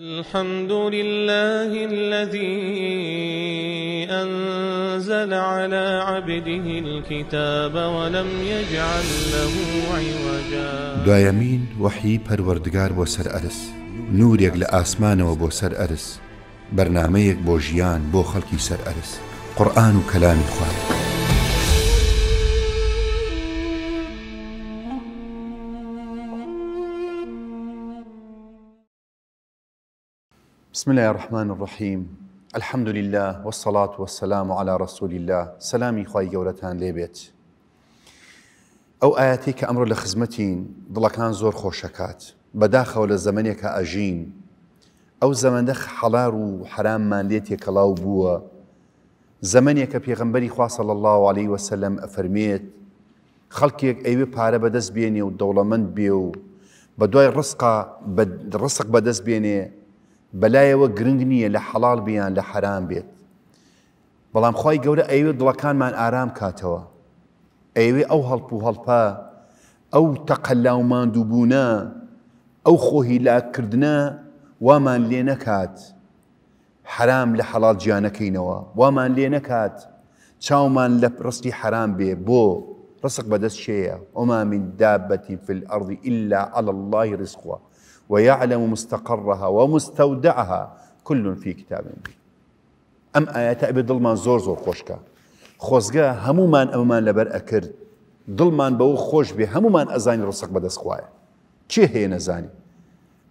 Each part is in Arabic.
الحمد لله الذي أنزل على عبده الكتاب ولم يجعل له عوجا دوایمین وحی پروردگار بۆ نور ئەرس نورێک و بو سر سەر برنامه بەرنمەیەک بو جيان بو خلقی سر ئەرس قرآن و كلام خواهد بسم الله الرحمن الرحيم الحمد لله والصلاة والسلام على رسول الله سلامي خواهي قولتان لبيت أو آياتي كأمر لخزمتين لە زور خوشكات زۆر خۆشەکات بەداخەوە لە زەمنێکە ئەژین ئەو حلال وحرام و حرام ماندێتی کەڵاو بووە زەمنێک کە پێغمبەری خواسە الله عليه وسلم أفرميت خلقك ئەیوێ أيوة پارە بدس بيني و بيو بێ و بە دوای ڕسق بيني بەلایەوە گرنگ نییە لە حەڵال بیان لە حەرام بێت بەڵام خی گەورە ئەیوێ دڵەکانمان ئارام کاتەوە ئەیوێ ئەو هەڵپ و هەڵپا ئەو تەقەلاو مادووبوونە ئەو خۆهی لاکردە وامان لێ نەکات حرام لە حەڵال گیانەکەینەوە وامان لێ نەکات چاومان لە ڕستی حرام بێ بۆ ڕسق بەدەست شەیە ئۆما من دابەتی فل ئەڕضی ئللا على الله ڕزخوە ويعلم مستقرها ومستودعها كل في كتاب أم ئەم ئاەتە ئەبێ دڵمان زۆر زۆر خۆشکە خۆزگە هەمومان ئەومان أكر ئەکرد دڵمان خوش خۆش بێ أزاني رسق بدس خوايا چه هي نزاني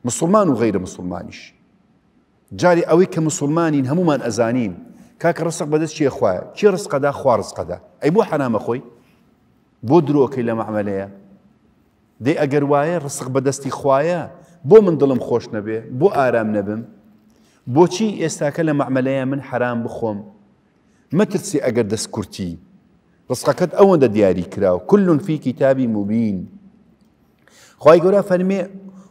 مسلمان وغير غیرە جاري جاری ئەوەی همومان أزانين كاك ئەزانین بدس ڕسەق خوايا چێ خوایە چی ڕسقەدا خوارزقەدا أي بو حەنامە خۆی بۆ درۆکەی لە مەعملەیە دەی ئەگەر وایە رسق بدستي خوايا بۆ من دڵم خۆش نەبێ بۆ ئارام نەبم بۆچی ئێستاکە لە مەعملەیە من حرام بخۆم مەترسی ئەگەر دەست کورتی ڕسقەکەت ئەوەندە دیاری کراوە کلون فی کتابی مبین خی گەورە فەرمێ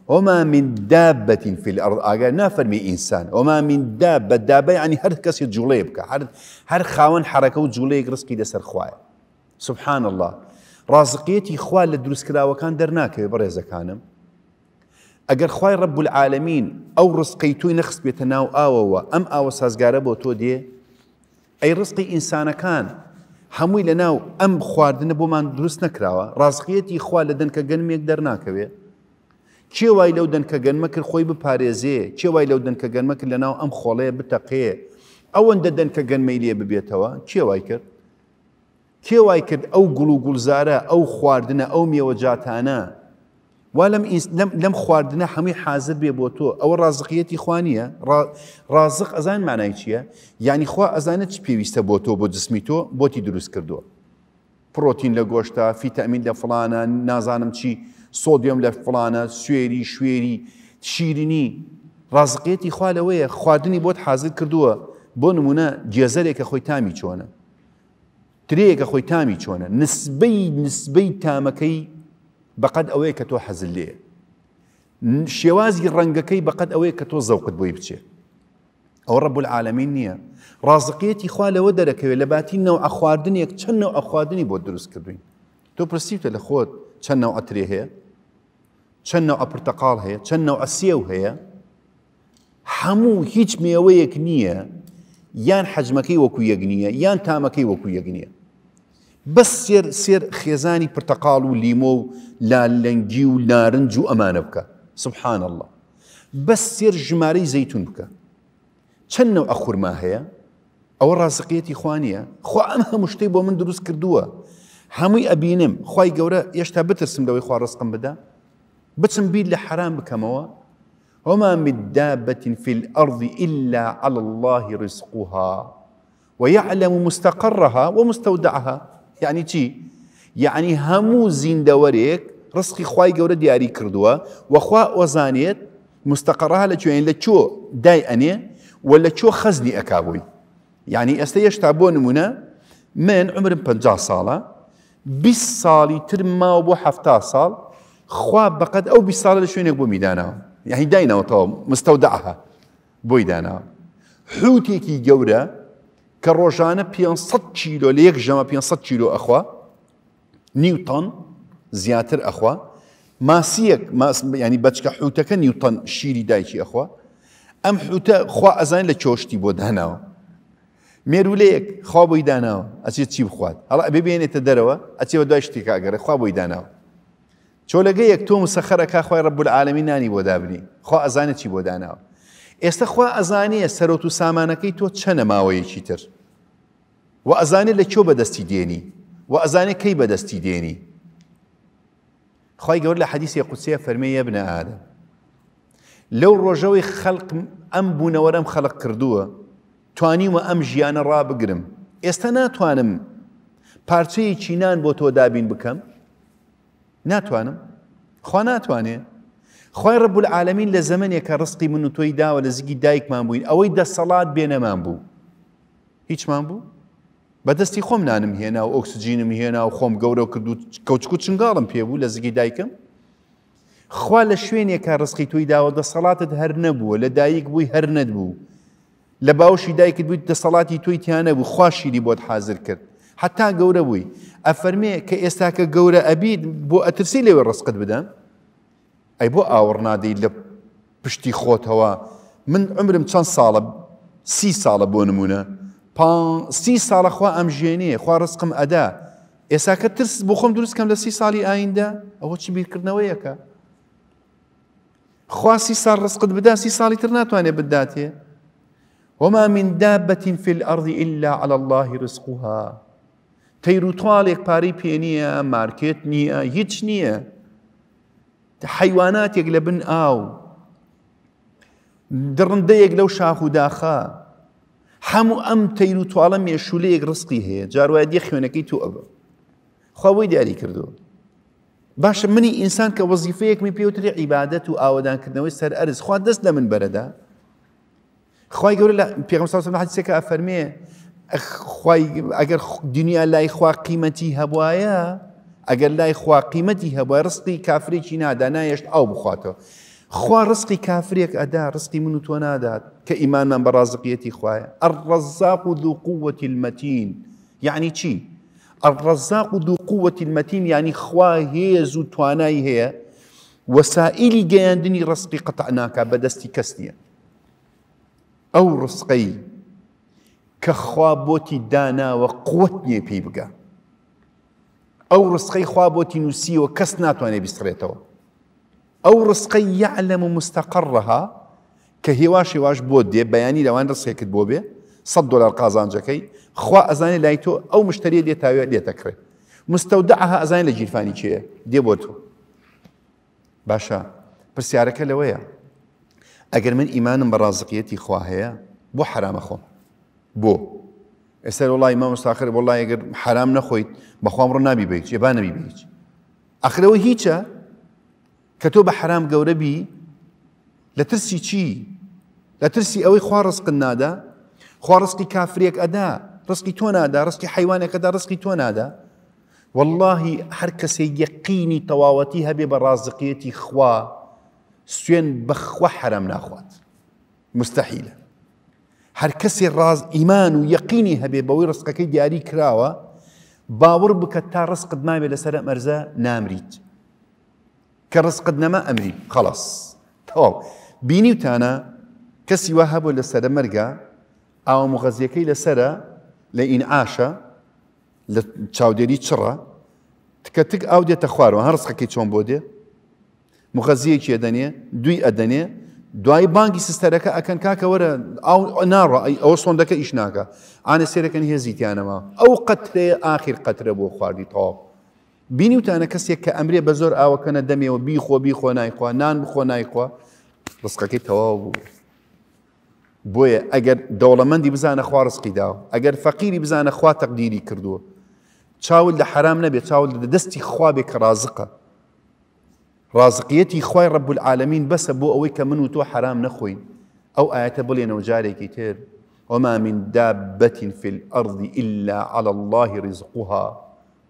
وما من دابة في الأرض أقول نافرمي إنسان وما من دابة دابة يعني هر كسي جوليبك هر هر خاون حركة وجوليك رزقي دسر خوايا سبحان الله رازقيتي خوا لدروس كلا وكان درناك بريزة كانم ئەگەر خی ڕب العاالمین ئەو ڕستقی توی نەخست بێتە ناو ئاوەوە ئەم ئاوە سازگارە بۆ تۆ دێ ئەی ڕستی ئینسانەکان هەمووی لە ناو ئەم خواردنە بۆمان دروست نەکراوە ڕاستقیەتی خوا لە دەنکە گەنمێک دەرناکەوێ چێ وای لەو دەنکە گەنمەکرد خۆی بپارێزێ چێ وای لەو دەنکە گەنمەکرد لە ناو ئەم خۆڵەیە بتەقێ ئەوەندە دەنکە گەنمەی لێ ببێتەوە چێ وای کرد کێ وای کرد ئەو گوڵ و گولزارە ئەو خواردنە ئەو مێوە جاتانە وا لەم خواردنە هەمووی حاضر بێ بۆ تۆ ئەوە ڕازقیەتی خوانیە ڕازق ئەزان مانای چییە؟ ینی خوا ئەزانت چ پێویستە بۆ تۆ بۆ جسمی تۆ بۆتی دروست کردووە. پرۆتین لە گۆشتا فیتەمین لە فلانە نازانم چی سۆدیۆم لە فلانە سوێری شوێری شیرینی ڕازقیەتی خوا لەوەیە خواردنی بۆت حاضر کردووە بۆ نمونە جێزەرێکە خۆی تامی چۆنە. ترەیەکە خۆی تامی چۆنە نسبەی نسبەی تامەکەی بەقەت ئەوەیە کە تۆ حەزل لێ شێوازی ڕەنگەکەی بەقەت ئەوەیە کە تۆ زەوقت بۆی بچێ ئەو ڕەب العالمین نییە ڕازقیەتی خوا لەوە دەرەکەوێت لە باتی نەوە ئەخواردنێک چەند نەوە ئەخواردنی بۆ دروست کردوین تۆ پرسیتە لە خۆت چەند نەوە ئەترێ هەیە چەند نەوە ئەپرتەقال هەیە چەند نەوە ئەسیێو هەیە هەموو هیچ مێوەیەک نییە یان حەجمەکەی وەکو یەک نییە یان تامەکەی وەکو یەک نییە بس سير سير خزاني برتقال وليمو لا لنجي ولا رنجو امانبك سبحان الله بس سير جماري زيتون بك شنو اخر ما هي او ڕازقیەتی اخوانيه خو انا مشتيبه شتەی دروس من دروست کردووە هەمووی ئەبینم خی گەورە ئێشتا بترسم دوي خو رزقم بدا بتسم بيد لحرام حرام بکەمەوە وما من دابة في الأرض إلا على الله رزقها ويعلم مستقرها ومستودعها یعنی چی؟ یعنی هەموو زیندەوەرێک ڕسقی خی گەورە دیاری کردووە وەخوا ئۆزانێت مستەقەڕها لە کوێن لە چۆ دای ئەنێ و لە چۆ خەزنی ئەکابووی یعنی ئێستا هێشتا بۆ نمونە من عمرم 50 ساڵە 20 ساڵی تر ماوە بۆ هەفتا ساڵ خوا بەقەت ئەو 20 ساڵە لە شوێنێک بۆ میدانەوە یعنی داینەوەتەوە مستەودعها بۆی داناوە حوتێکی گەورە کە ڕۆژانە 500 چیلۆ لە یەک ژەمە 500 چیلۆ ئەخوا نیوتۆن زیاتر ئەخوا ماسیەک ینی بەچکە حوتەکە نیوتەن شیری دایکی ئەخوا ئەم حوتە خوا ئەزان لە چۆشتی بۆ داناوە مێرولەیەک خوا بۆی داناوە ئەچێت چی بخوات هەڵا ئەبێ بێنێتە دەرەوە ئەچێوە دوای شتێکاگەرە خوا بۆی داناوە چۆلەگە یەک تۆ مسەخەرەکە خۆی ڕەبول عاالمی نانی بۆ دابنی خوا ئەزانێت چی بۆ داناوە ئێستا خوا ئەزانەیە سەرۆت و سامانەکەی تۆ چەنە ماوەیەکی تر و ئەزانێت لە چۆ بەدەستی دێنی و ئەزانێت کەی بەدەستی دێنی خی گەور لە حەدیسی قوچەیە فەرمەیە بنە ئادە لەو ڕۆژەوەی خەڵق ئەم بوونەوەرەم خەڵق کردووە توانیوە ئەم ژیانە ڕابگرم ئێستا ناتوانم پارچەیەکی نان بۆ تۆ دابین بکەم ناتوانم خوا ناتوانێت خی ڕب العالمین لە زمانێکە ڕستی من و تۆی داوە لە زیگی دایکمان بووین ئەوەی دەسەڵات بێنەمان بوو هیچمان بوو بەدەستی خۆم نانم هێنا و ئۆکسجینم هێنا و خۆم گەورە کردو کەوتچکو چنگاڵم پێبوو لە زیگی دایکم خوا لە شوێنێکە ڕستی تۆی داوە دەسەڵاتت هەر نەبووە لە دایک بووی هەر نەبوو لە باوشی دایکت بوویت دەسەڵاتی تۆی تیانە بوو خواشیری بۆت حاضر کرد حتا گەورە بووی ئەفەرمێ کە ئێستا کە گەورە ئەبید بۆ ئەترسی لێوە ڕسقت بدەن ئەی بۆ ئاوەڕنادەی لە پشتی خۆتەوە من عمرم چەند ساڵە سی ساڵە بۆ نمونە سی ساڵە خوا ئەم ژێنەیە خوا ڕستقم ئەدا ئێساکە ترس بۆ خۆم دروستکەم لە سی ساڵی ئایندا ئەوە چی بیرکردنەوەیەکە خوا سی ساڵ ڕستقت بدا سی ساڵی تر ناتوانێت بداتێ وما من دابة في الأرض إلا على الله رزقها تەیر باري توالێک ماركت پێ نییە مارکێت حیواناتێک لە بن ئاو درڕندەیەک لەو شاخ و داخە هەموو ئەم تەیر و توالە مێشولەیەک ڕستی هەیە جاروایە دی خوێنەکەی تو ئەبە خواوەی دیاری کردو باشە منی ئینسان کە وەزیفەیەک می پێوتری عیبادەت و ئاوادانکردنەوەی سەر ئەرز خوا دەست لە من بەرەدا خی گەورە لە پێغم حسێکە ئەفەرمێ ئەگەر دنیا لای خوا قیمەتی هەبواە اگر لای خوا با رزقی کافری چی نادا نایشت او بخواتەوە. خوا رزقی کافری اک ادا رزقی منو تو نادا که ایمان من ڕازقیەتی خوایە ئەڕەزاق و دوو قووەتی المەتین یعنی چی؟ الرزاق ذو قوة المتین یعنی ینی خوا هێز و توانایی هەیە وەسائلی گەیاندنی ڕستی قەتەعناکە بەدەستی کەس نییە. ئەو خوا بۆتی داناوە قوت نیە پی بگە. او رسقي خوا بۆتی نووسیوە کەس ناتوانێت او رسقي يعلم مستقرها و مستەقڕەها کە هێواشی واش بۆ دێ بەیانی لەوان ڕستێکت بۆ بێ 100 دلار قازانجەکەی خوا ئەزانێ لای تۆ ئەو مشتری لێ تاوێت لێتەکرێت مستەودعها ئەزانێ لە گیرفانی چیە دێ باشا تۆ باشە پرسیارەکە من ئیمانم بە ڕازقیەتی خوا هەیە بۆ حرامەخۆم ئێستا وڵی مامەستاخر وڵی ئەگەر حرام نەخۆیت بەخوام ڕ نبی بیت ێبا نەبی بیت ئەخرەوە هیچە کە تۆ بە حرام گەورەبی لە ترسی چی لە ترسی ئەوەی خوا ڕستقن نادا خوا ڕستی کافرێک ئەدا ڕستی تۆ نادا ڕستی حیوانێکەکەدا ڕستی تۆ نادا واللهی هەر کەسێ یەقینی تەواوەتی هەبێ بە ڕازقیەتی خوا سوێن بەخوا حرام ناخوات مستحیلە هر کەسی راز ایمان و هبی هەبێ بەوەی ڕستقەکەی دیاری کراوە باور بکە تا ڕستقت نابێت لەسەر مرزا نامریت کە ڕستقت نما امری خلاص تو بینی وتانە کەسی وا وهب لەسەرە مەرگە ئاوە مغەزیەکەی لەسرە لە ئینعاشە لە چاودێری چڕە چرا تک تک او ئاو و هر هەر ڕستقەکەی چون بۆ مغزی مغەزیەکی ئەدەنێ دوی ئەدەنێ دوای بانگی سستەرەکە ئەکەن کاکەوەرە ناڕە ئەو سۆندەکە ئیش ناکە ئانە سێرەکەن هێزییتیانەوە ئەو قەترێ آخر قەترە بۆ خواردی تاواب بینیوتانە کەسێک کە ئەمرێ بە زۆر ئاوەکەنە دەمێەوە بیخۆ بیخۆ نایخوا نان بخۆ نایخوا ڕستەکەی تەواو بوو بۆیە ئەگەر دەوڵەمەندی بزانە خوارزقی داوە ئەگەر فەقیری بزانە خوا تەقدیری کردووە چاول لە حرام نەبێت چاول لە دەستی خوا بێ کە رازقە رازقيتي خوي رب العالمين بس بۆ ئەوەی کە من و تۆ حرام نەخۆین ئەو ئاەتە بڵێنەوە جارێکی وما من دابة في الأرض إلا على الله رزقها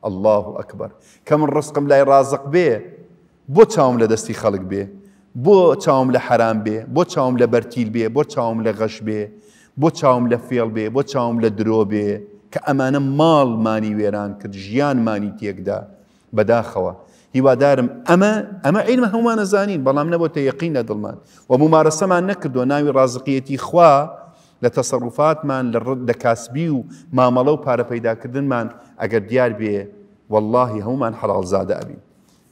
الله أكبر كم الرزق لا يرازق به بو چاوم لدستي خلق به بو بۆ لحرام به بو بێ لبرتيل به بو بەرتیل لغش به بو لە لفيل به بو چاوم لدرو به كامانه مال ماني ويران كجيان ماني تيكدا ئەمانە هیوادارم ئەمە ئەمە عیلمە هەمانە زانین بەڵام نەبەوە یقین لە دڵمان و ممارەسەمان نەکردو ناوی ڕازقیەتی خوا لە تەسەڕوفاتمان لە کاسبی و مامەڵە و پارەپەیداکردنمان ئەگەر دیار بێ واللهی هەمومان حەڵالزادە ئەبی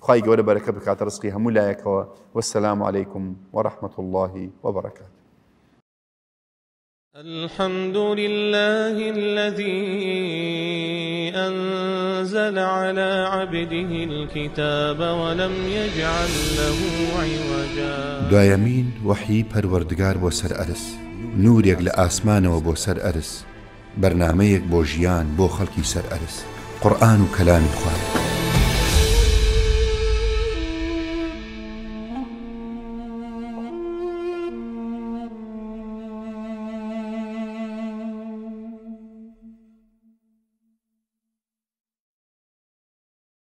خی گەورە بەرەکە بکاتە ڕسقی هەمولایەکەوە وەسلام عليكم ورحمة الله وبركاته الحمد لله الذي أنزل على عبده الكتاب ولم يجعل له عوجا وردگار بو سر بۆ نور يقل آسمان و بو سر سەر برنامه بەرنمەیەک بو جيان بو خلقي سر ئەرس قرآن و كلام خواهد